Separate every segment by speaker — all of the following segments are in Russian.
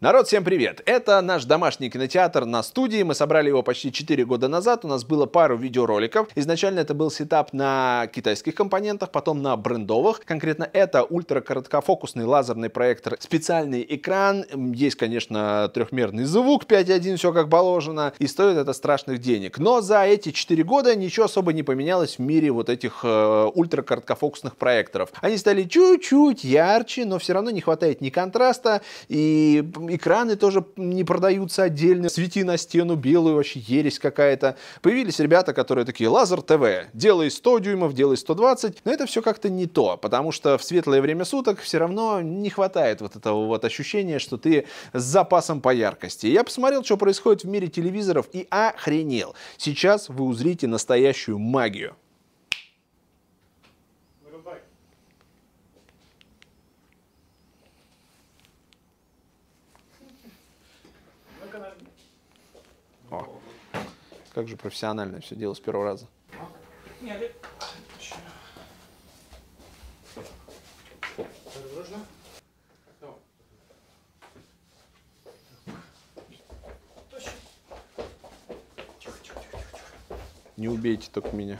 Speaker 1: Народ, всем привет! Это наш домашний кинотеатр на студии. Мы собрали его почти 4 года назад. У нас было пару видеороликов. Изначально это был сетап на китайских компонентах, потом на брендовых. Конкретно это ультракороткофокусный лазерный проектор, специальный экран. Есть, конечно, трехмерный звук 5.1, все как положено. И стоит это страшных денег. Но за эти 4 года ничего особо не поменялось в мире вот этих э, ультракороткофокусных проекторов. Они стали чуть-чуть ярче, но все равно не хватает ни контраста и экраны тоже не продаются отдельно, свети на стену белую, вообще ересь какая-то. Появились ребята, которые такие, лазер ТВ, делай 100 дюймов, делай 120, но это все как-то не то, потому что в светлое время суток все равно не хватает вот этого вот ощущения, что ты с запасом по яркости. Я посмотрел, что происходит в мире телевизоров и охренел. Сейчас вы узрите настоящую магию. Как же профессионально все дело с первого раза. Не убейте только меня.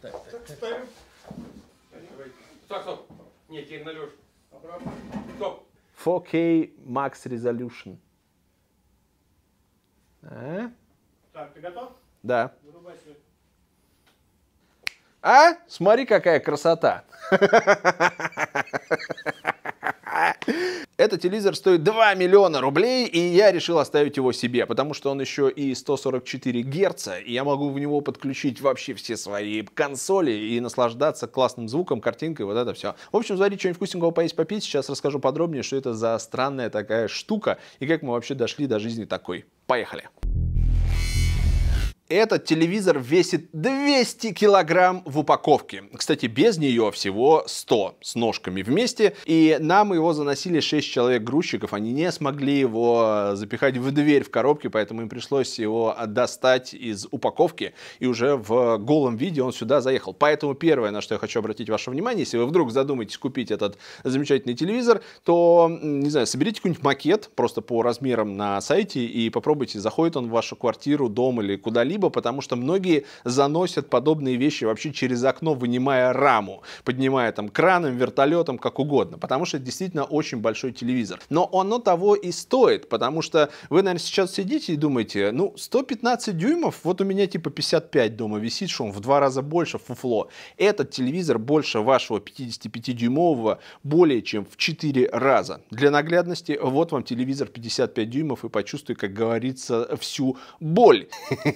Speaker 1: Так, стоп. Нет, теперь на Стоп. 4K Max Resolution. А? Так, ты готов? Да. А? Смотри, какая красота. Этот телевизор стоит 2 миллиона рублей, и я решил оставить его себе, потому что он еще и 144 герца, и я могу в него подключить вообще все свои консоли и наслаждаться классным звуком, картинкой, вот это все. В общем, заварить что-нибудь вкусненького поесть, попить, сейчас расскажу подробнее, что это за странная такая штука, и как мы вообще дошли до жизни такой. Поехали! Поехали! Этот телевизор весит 200 килограмм в упаковке. Кстати, без нее всего 100 с ножками вместе. И нам его заносили 6 человек грузчиков. Они не смогли его запихать в дверь в коробке, поэтому им пришлось его достать из упаковки. И уже в голом виде он сюда заехал. Поэтому первое, на что я хочу обратить ваше внимание, если вы вдруг задумаетесь купить этот замечательный телевизор, то, не знаю, соберите какой-нибудь макет просто по размерам на сайте и попробуйте, заходит он в вашу квартиру, дом или куда-либо либо потому что многие заносят подобные вещи вообще через окно, вынимая раму, поднимая там краном, вертолетом, как угодно, потому что это действительно очень большой телевизор. Но оно того и стоит, потому что вы, наверное, сейчас сидите и думаете, ну, 115 дюймов, вот у меня типа 55 дома висит, что он в два раза больше, фуфло. Этот телевизор больше вашего 55-дюймового более чем в 4 раза. Для наглядности, вот вам телевизор 55 дюймов и почувствуй, как говорится, всю боль.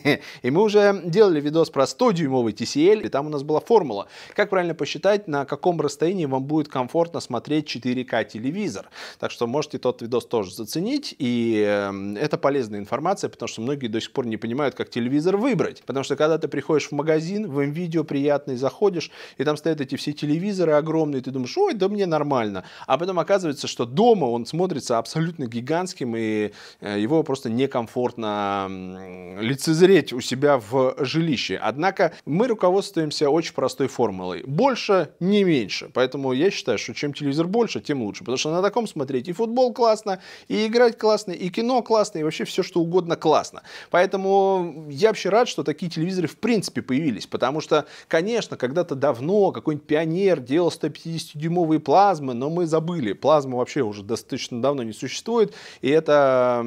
Speaker 1: И мы уже делали видос про 100-дюймовый TCL, и там у нас была формула, как правильно посчитать, на каком расстоянии вам будет комфортно смотреть 4К телевизор. Так что можете тот видос тоже заценить, и эм, это полезная информация, потому что многие до сих пор не понимают, как телевизор выбрать. Потому что когда ты приходишь в магазин, в MVideo приятный, заходишь, и там стоят эти все телевизоры огромные, ты думаешь, ой, да мне нормально. А потом оказывается, что дома он смотрится абсолютно гигантским, и э, его просто некомфортно лицезреть у себя в жилище. Однако мы руководствуемся очень простой формулой. Больше, не меньше. Поэтому я считаю, что чем телевизор больше, тем лучше. Потому что на таком смотреть и футбол классно, и играть классно, и кино классно, и вообще все, что угодно классно. Поэтому я вообще рад, что такие телевизоры в принципе появились. Потому что, конечно, когда-то давно какой-нибудь пионер делал 150-дюймовые плазмы, но мы забыли. Плазма вообще уже достаточно давно не существует, и это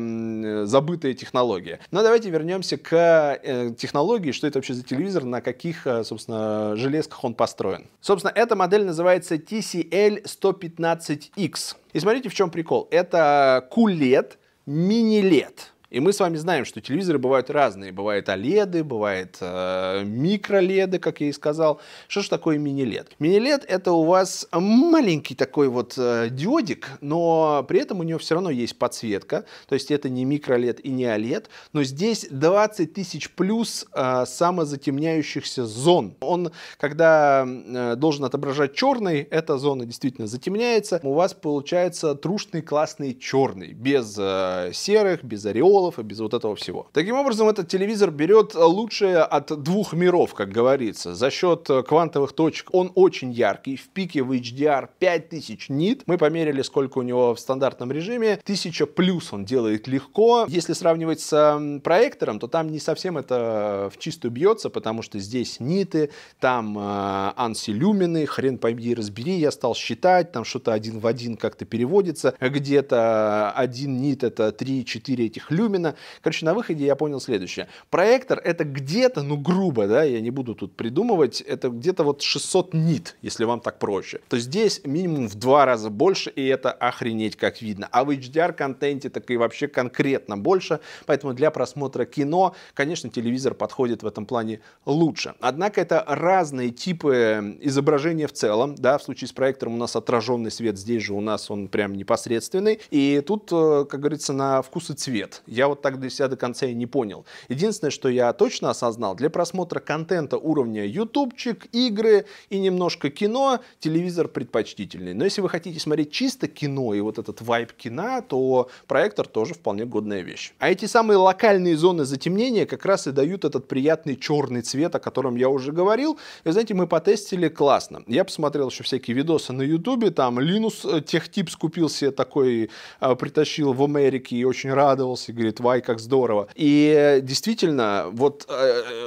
Speaker 1: забытая технология. Но давайте вернемся к Э, технологии, что это вообще за телевизор, на каких, э, собственно, железках он построен. Собственно, эта модель называется TCL115X. И смотрите, в чем прикол. Это кулет, мини-лет. И мы с вами знаем, что телевизоры бывают разные. Бывают OLED, бывают э, микроледы, как я и сказал. Что же такое мини-лед? Мини-лед это у вас маленький такой вот э, диодик, но при этом у него все равно есть подсветка. То есть это не микролед и не OLED. Но здесь 20 тысяч плюс э, самозатемняющихся зон. Он, когда э, должен отображать черный, эта зона действительно затемняется. У вас получается трушный классный черный. Без э, серых, без ореолов приколов и без вот этого всего. Таким образом, этот телевизор берет э, лучшее от двух миров, как говорится, за счет э, квантовых точек. Он очень яркий, в пике в HDR 5000 нит. Мы померили, сколько у него в стандартном режиме. 1000 плюс он делает легко. Если сравнивать с проектором, то там не совсем это э, в чистую бьется, потому что здесь ниты, там э, ансилюмины, хрен пойми разбери, я стал считать, там что-то один в один как-то переводится, где-то один нит это 3-4 этих люмина, Люмина. Короче, на выходе я понял следующее. Проектор это где-то, ну грубо, да, я не буду тут придумывать, это где-то вот 600 нит, если вам так проще. То здесь минимум в два раза больше, и это охренеть как видно. А в HDR-контенте так и вообще конкретно больше, поэтому для просмотра кино, конечно, телевизор подходит в этом плане лучше. Однако это разные типы эм, изображения в целом, да, в случае с проектором у нас отраженный свет, здесь же у нас он прям непосредственный, и тут, э, как говорится, на вкус и цвет я вот так для себя до конца и не понял. Единственное, что я точно осознал, для просмотра контента уровня ютубчик, игры и немножко кино, телевизор предпочтительный. Но если вы хотите смотреть чисто кино и вот этот вайп кино, то проектор тоже вполне годная вещь. А эти самые локальные зоны затемнения как раз и дают этот приятный черный цвет, о котором я уже говорил. И знаете, мы потестили классно. Я посмотрел еще всякие видосы на ютубе, там Линус э, Техтип скупил себе такой, э, притащил в Америке и очень радовался, говорит, говорит, вай, как здорово. И э, действительно, вот э,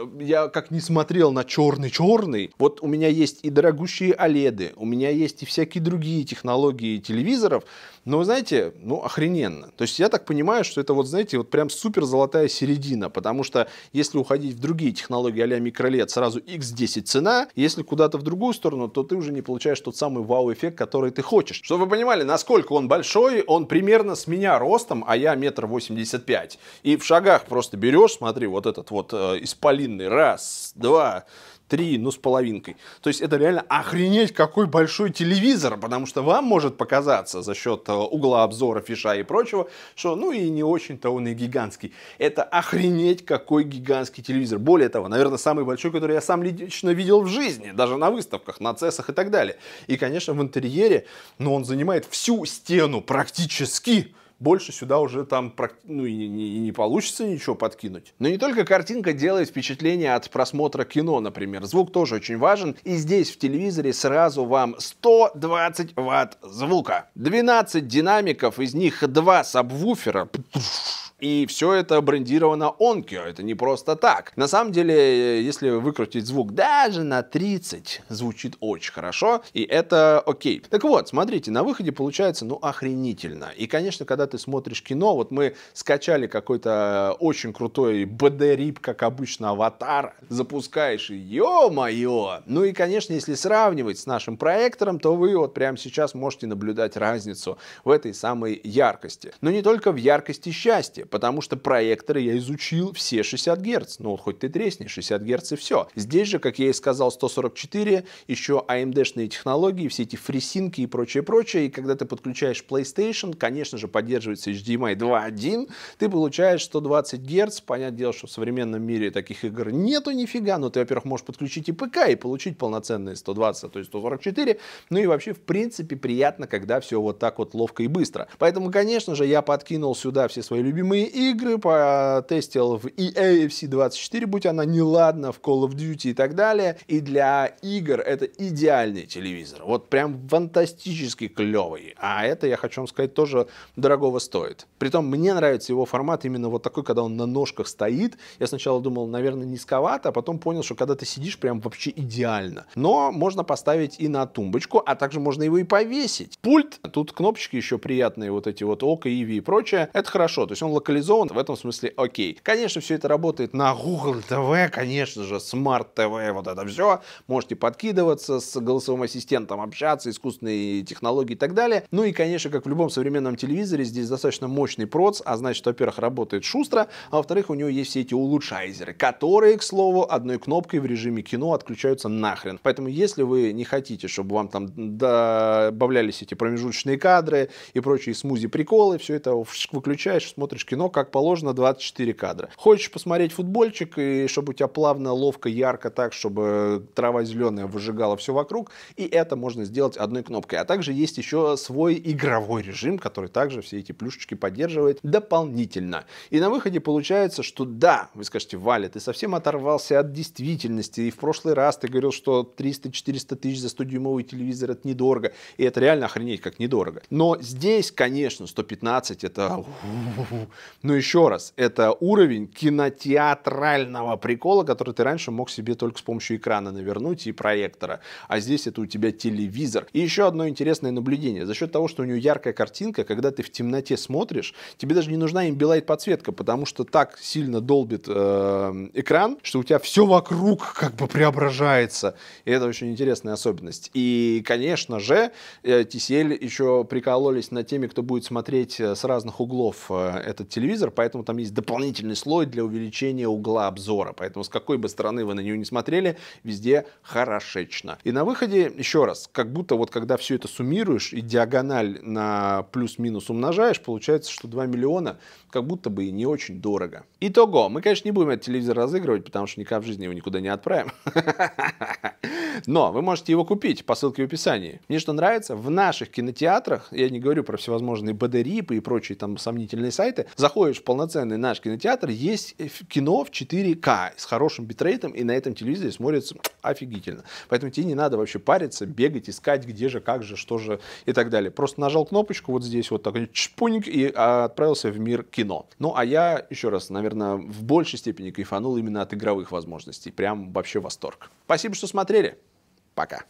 Speaker 1: э, я как не смотрел на черный-черный, вот у меня есть и дорогущие оледы, у меня есть и всякие другие технологии телевизоров, но, вы знаете, ну, охрененно. То есть я так понимаю, что это вот, знаете, вот прям супер золотая середина, потому что если уходить в другие технологии а-ля микролет, сразу X10 цена, если куда-то в другую сторону, то ты уже не получаешь тот самый вау-эффект, который ты хочешь. Чтобы вы понимали, насколько он большой, он примерно с меня ростом, а я метр восемьдесят 5. И в шагах просто берешь, смотри, вот этот вот э, исполинный. Раз, два, три, ну, с половинкой. То есть это реально охренеть, какой большой телевизор, потому что вам может показаться за счет э, угла обзора, фиша и прочего, что, ну, и не очень-то он и гигантский. Это охренеть, какой гигантский телевизор. Более того, наверное, самый большой, который я сам лично видел в жизни, даже на выставках, на цессах и так далее. И, конечно, в интерьере, но ну, он занимает всю стену практически больше сюда уже там ну, и, не, и не получится ничего подкинуть. Но не только картинка делает впечатление от просмотра кино, например. Звук тоже очень важен. И здесь в телевизоре сразу вам 120 ватт звука. 12 динамиков, из них 2 сабвуфера. И все это брендировано Onkyo, это не просто так. На самом деле, э, если выкрутить звук даже на 30, звучит очень хорошо, и это окей. Так вот, смотрите, на выходе получается, ну, охренительно. И, конечно, когда ты смотришь кино, вот мы скачали какой-то э, очень крутой BD-рип, как обычно, аватар, запускаешь, и ё-моё! Ну и, конечно, если сравнивать с нашим проектором, то вы вот прямо сейчас можете наблюдать разницу в этой самой яркости. Но не только в яркости счастья потому что проекторы я изучил все 60 Гц. Ну вот хоть ты тресни, 60 Гц и все. Здесь же, как я и сказал, 144, еще AMD-шные технологии, все эти фрисинки и прочее-прочее. И когда ты подключаешь PlayStation, конечно же, поддерживается HDMI 2.1, эм ты получаешь 120 Гц. Понятное дело, что в современном мире таких игр нету нифига, но ты, во-первых, можешь подключить и ПК и получить полноценные 120, а то есть 144. Ну и вообще, в принципе, приятно, когда все вот так вот ловко и быстро. Поэтому, конечно же, я подкинул сюда все свои любимые ролевые игры, потестил в EA FC24, будь она неладна, в Call of Duty и так далее. И для игр это идеальный телевизор. Вот прям фантастически клевый. А это, я хочу вам сказать, тоже дорогого стоит. Притом мне нравится его формат именно вот такой, когда он на ножках стоит. Я сначала думал, наверное, низковато, а потом понял, что когда ты сидишь, прям вообще идеально. Но можно поставить и на тумбочку, а также можно его и повесить. Пульт, тут кнопочки еще приятные, вот эти вот ОК, ИВИ и прочее. Это хорошо, то есть он локализует локализован, в этом смысле окей. Конечно, все это работает на Google TV, конечно же, Smart TV, вот это все. Можете подкидываться с голосовым ассистентом, общаться, искусственные технологии и так далее. Ну и, конечно, как в любом современном телевизоре, здесь достаточно мощный проц, а значит, во-первых, работает шустро, а во-вторых, у него есть все эти улучшайзеры, которые, к слову, одной кнопкой в режиме кино отключаются нахрен. Поэтому, если вы не хотите, чтобы вам там добавлялись эти промежуточные кадры и прочие смузи-приколы, все это выключаешь, смотришь кино кино, как положено, 24 кадра. Хочешь посмотреть футбольчик, и чтобы у тебя плавно, ловко, ярко, так, чтобы трава зеленая выжигала все вокруг, и это можно сделать одной кнопкой. А также есть еще свой игровой режим, который также все эти плюшечки поддерживает дополнительно. И на выходе получается, что да, вы скажете, Валя, ты совсем оторвался от действительности, и в прошлый раз ты говорил, что 300-400 тысяч за 100-дюймовый телевизор это недорого, и это реально охренеть как недорого. Но здесь, конечно, 115 это но еще раз, это уровень кинотеатрального прикола, который ты раньше мог себе только с помощью экрана навернуть и проектора. А здесь это у тебя телевизор. И еще одно интересное наблюдение. За счет того, что у нее яркая картинка, когда ты в темноте смотришь, тебе даже не нужна имбилайт подсветка, потому что так сильно долбит э, экран, что у тебя все вокруг как бы преображается. И это очень интересная особенность. И, конечно же, TCL э, еще прикололись над теми, кто будет смотреть э, с разных углов этот телевизор телевизор, поэтому там есть дополнительный слой для увеличения угла обзора. Поэтому с какой бы стороны вы на нее не смотрели, везде хорошечно. И на выходе, еще раз, как будто вот когда все это суммируешь и диагональ на плюс-минус умножаешь, получается, что 2 миллиона как будто бы и не очень дорого. Итого, мы, конечно, не будем этот телевизор разыгрывать, потому что никак в жизни его никуда не отправим. Но вы можете его купить по ссылке в описании. Мне что нравится, в наших кинотеатрах, я не говорю про всевозможные бадерипы и прочие там сомнительные сайты, заходишь в полноценный наш кинотеатр, есть э, кино в 4К с хорошим битрейтом, и на этом телевизоре смотрится офигительно. Поэтому тебе не надо вообще париться, бегать, искать, где же, как же, что же и так далее. Просто нажал кнопочку вот здесь вот так, чпунь, и а, отправился в мир кино. Ну, а я, еще раз, наверное, в большей степени кайфанул именно от игровых возможностей. Прям вообще восторг. Спасибо, что смотрели. Пока.